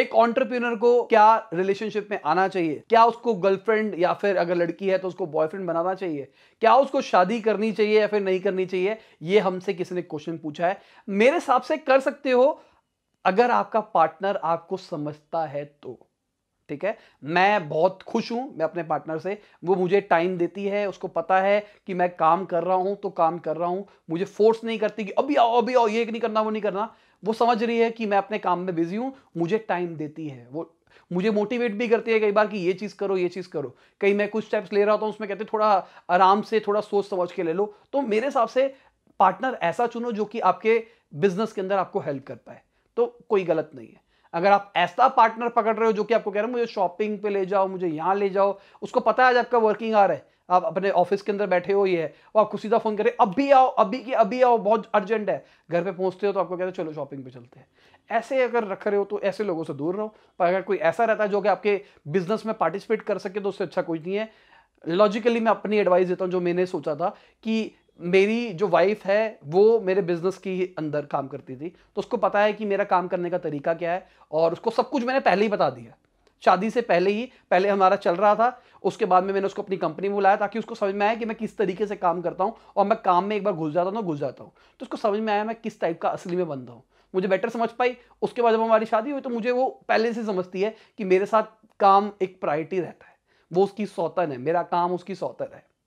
एक ऑन्टरप्रीनर को क्या रिलेशनशिप में आना चाहिए क्या उसको गर्लफ्रेंड या फिर अगर लड़की है तो उसको बॉयफ्रेंड बनाना चाहिए क्या उसको शादी करनी चाहिए या फिर नहीं करनी चाहिए ये हमसे किसी ने क्वेश्चन पूछा है मेरे हिसाब से कर सकते हो अगर आपका पार्टनर आपको समझता है तो ठीक है मैं बहुत खुश हूं मैं अपने पार्टनर से वो मुझे टाइम देती है उसको पता है कि मैं काम कर रहा हूं तो काम कर रहा हूं मुझे फोर्स नहीं करती कि अभी आओ अभी आओ ये नहीं करना वो नहीं करना वो समझ रही है कि मैं अपने काम में बिजी हूं मुझे टाइम देती है वो मुझे मोटिवेट भी करती है कई बार कि ये चीज़ करो ये चीज़ करो कहीं मैं कुछ स्टेप्स ले रहा होता उसमें कहते थोड़ा आराम से थोड़ा सोच समझ के ले लो तो मेरे हिसाब से पार्टनर ऐसा चुनो जो कि आपके बिजनेस के अंदर आपको हेल्प कर पाए तो कोई गलत नहीं है अगर आप ऐसा पार्टनर पकड़ रहे हो जो कि आपको कह रहे हो मुझे शॉपिंग पे ले जाओ मुझे यहां ले जाओ उसको पता है आज आपका वर्किंग आ रहा है आप अपने ऑफिस के अंदर बैठे हो ये है वो आपको सीधा फ़ोन करे अभी आओ अभी की अभी आओ बहुत अर्जेंट है घर पे पहुंचते हो तो आपको कहते हैं चलो शॉपिंग पे चलते हैं ऐसे अगर रख रहे हो तो ऐसे लोगों से दूर रहो पर अगर कोई ऐसा रहता है जो कि आपके बिजनेस में पार्टिसिपेट कर सके तो उससे अच्छा कुछ नहीं है लॉजिकली मैं अपनी एडवाइस देता हूँ जो मैंने सोचा था कि मेरी जो वाइफ है वो मेरे बिजनेस के अंदर काम करती थी तो उसको पता है कि मेरा काम करने का तरीका क्या है और उसको सब कुछ मैंने पहले ही बता दिया शादी से पहले ही पहले हमारा चल रहा था उसके बाद में मैंने उसको अपनी कंपनी में बुलाया ताकि उसको समझ में आया कि मैं किस तरीके से काम करता हूँ और मैं काम में एक बार घुस जाता हूँ तो घुस जाता हूँ तो उसको समझ में आया मैं किस टाइप का असली में बनता हूँ मुझे बेटर समझ पाई उसके बाद जब हमारी शादी हुई तो मुझे वो पहले से समझती है कि मेरे साथ काम एक प्रायोरिटी रहता है वो उसकी सौतन है मेरा काम उसकी सौतन है